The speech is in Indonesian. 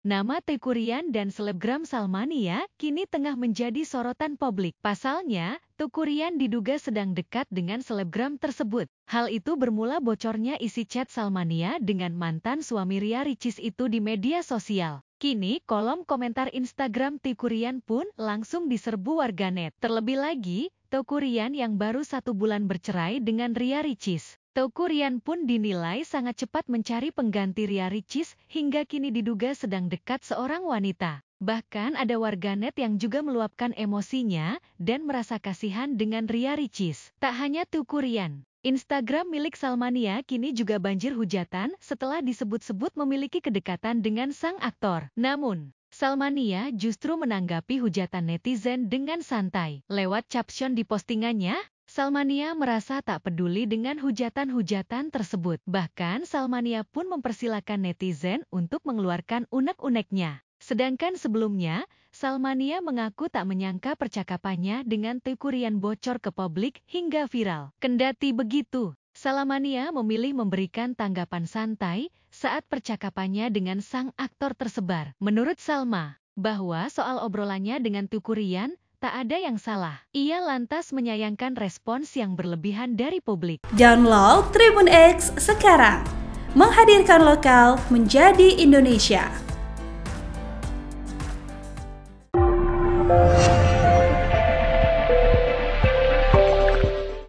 Nama Tekurian dan selebgram Salmania kini tengah menjadi sorotan publik. Pasalnya, Tekurian diduga sedang dekat dengan selebgram tersebut. Hal itu bermula bocornya isi chat Salmania dengan mantan suami Ria Ricis itu di media sosial. Kini, kolom komentar Instagram Tekurian pun langsung diserbu warganet. Terlebih lagi, Tukurian yang baru satu bulan bercerai dengan Ria Ricis. Teuku Rian pun dinilai sangat cepat mencari pengganti Ria Ricis hingga kini diduga sedang dekat seorang wanita. Bahkan ada warganet yang juga meluapkan emosinya dan merasa kasihan dengan Ria Ricis. Tak hanya Teuku Rian, Instagram milik Salmania kini juga banjir hujatan setelah disebut-sebut memiliki kedekatan dengan sang aktor. Namun, Salmania justru menanggapi hujatan netizen dengan santai. Lewat caption di postingannya, Salmania merasa tak peduli dengan hujatan-hujatan tersebut. Bahkan Salmania pun mempersilahkan netizen untuk mengeluarkan unek-uneknya. Sedangkan sebelumnya, Salmania mengaku tak menyangka percakapannya dengan Tekurian bocor ke publik hingga viral. Kendati begitu, Salmania memilih memberikan tanggapan santai saat percakapannya dengan sang aktor tersebar. Menurut Salma, bahwa soal obrolannya dengan Tukurian, Tak ada yang salah. Ia lantas menyayangkan respons yang berlebihan dari publik. Download Tribun X sekarang. Menghadirkan lokal menjadi Indonesia.